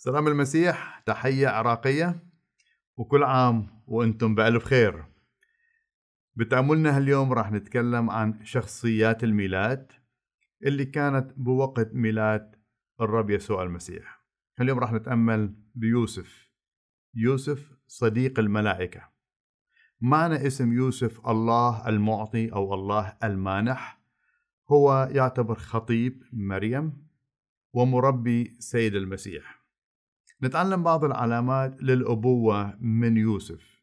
سلام المسيح تحية عراقية وكل عام وانتم بألف خير بتأملنا هاليوم راح نتكلم عن شخصيات الميلاد اللي كانت بوقت ميلاد الرب يسوع المسيح اليوم راح نتأمل بيوسف يوسف صديق الملائكة معنى اسم يوسف الله المعطي أو الله المانح هو يعتبر خطيب مريم ومربي سيد المسيح نتعلم بعض العلامات للأبوة من يوسف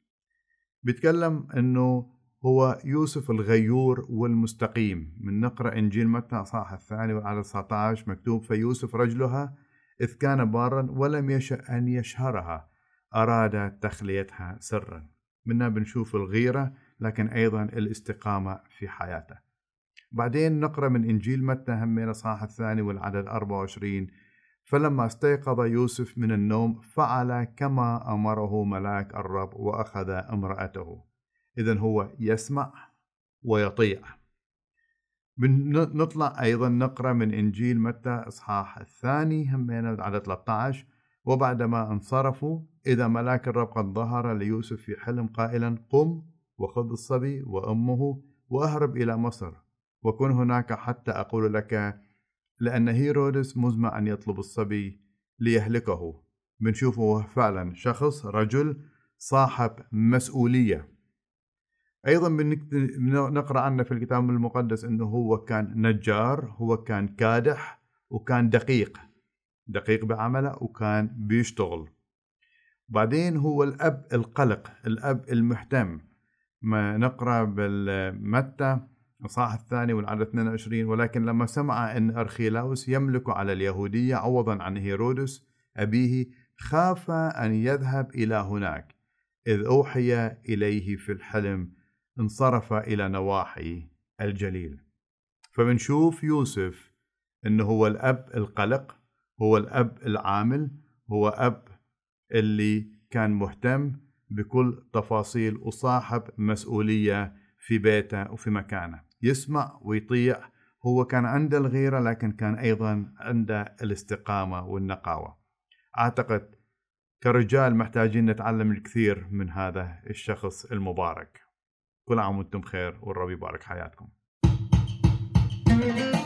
بيتكلم أنه هو يوسف الغيور والمستقيم من نقرأ إنجيل متى صاح الثاني وعلى 19 مكتوب فيوسف رجلها إذ كان بارا ولم يشأ أن يشهرها أراد تخليتها سرا منا بنشوف الغيرة لكن أيضا الاستقامة في حياته بعدين نقرأ من إنجيل متى همين صاح الثاني والعدد 24 فلما استيقظ يوسف من النوم فعل كما امره ملاك الرب واخذ امراته اذا هو يسمع ويطيع نطلع ايضا نقرا من انجيل متى اصحاح الثاني همين على 13 وبعدما انصرفوا اذا ملاك الرب قد ظهر ليوسف في حلم قائلا قم وخذ الصبي وامه واهرب الى مصر وكن هناك حتى اقول لك لأن هيرودس مزمع أن يطلب الصبي ليهلكه بنشوفه فعلا شخص رجل صاحب مسؤولية أيضا بنقرأ عنه في الكتاب المقدس أنه هو كان نجار هو كان كادح وكان دقيق دقيق بعمله وكان بيشتغل بعدين هو الأب القلق الأب المهتم ما نقرأ بالمتة إصحاح الثاني والعدد 22 ولكن لما سمع أن أرخيلاوس يملك على اليهودية عوضا عن هيرودس أبيه خاف أن يذهب إلى هناك إذ أوحي إليه في الحلم انصرف إلى نواحي الجليل فبنشوف يوسف أنه هو الأب القلق هو الأب العامل هو أب اللي كان مهتم بكل تفاصيل وصاحب مسؤولية في بيته وفي مكانه يسمع ويطيع هو كان عنده الغيرة لكن كان أيضا عنده الاستقامة والنقاوة أعتقد كرجال محتاجين نتعلم الكثير من هذا الشخص المبارك كل عام وانتم بخير والرب يبارك حياتكم thank you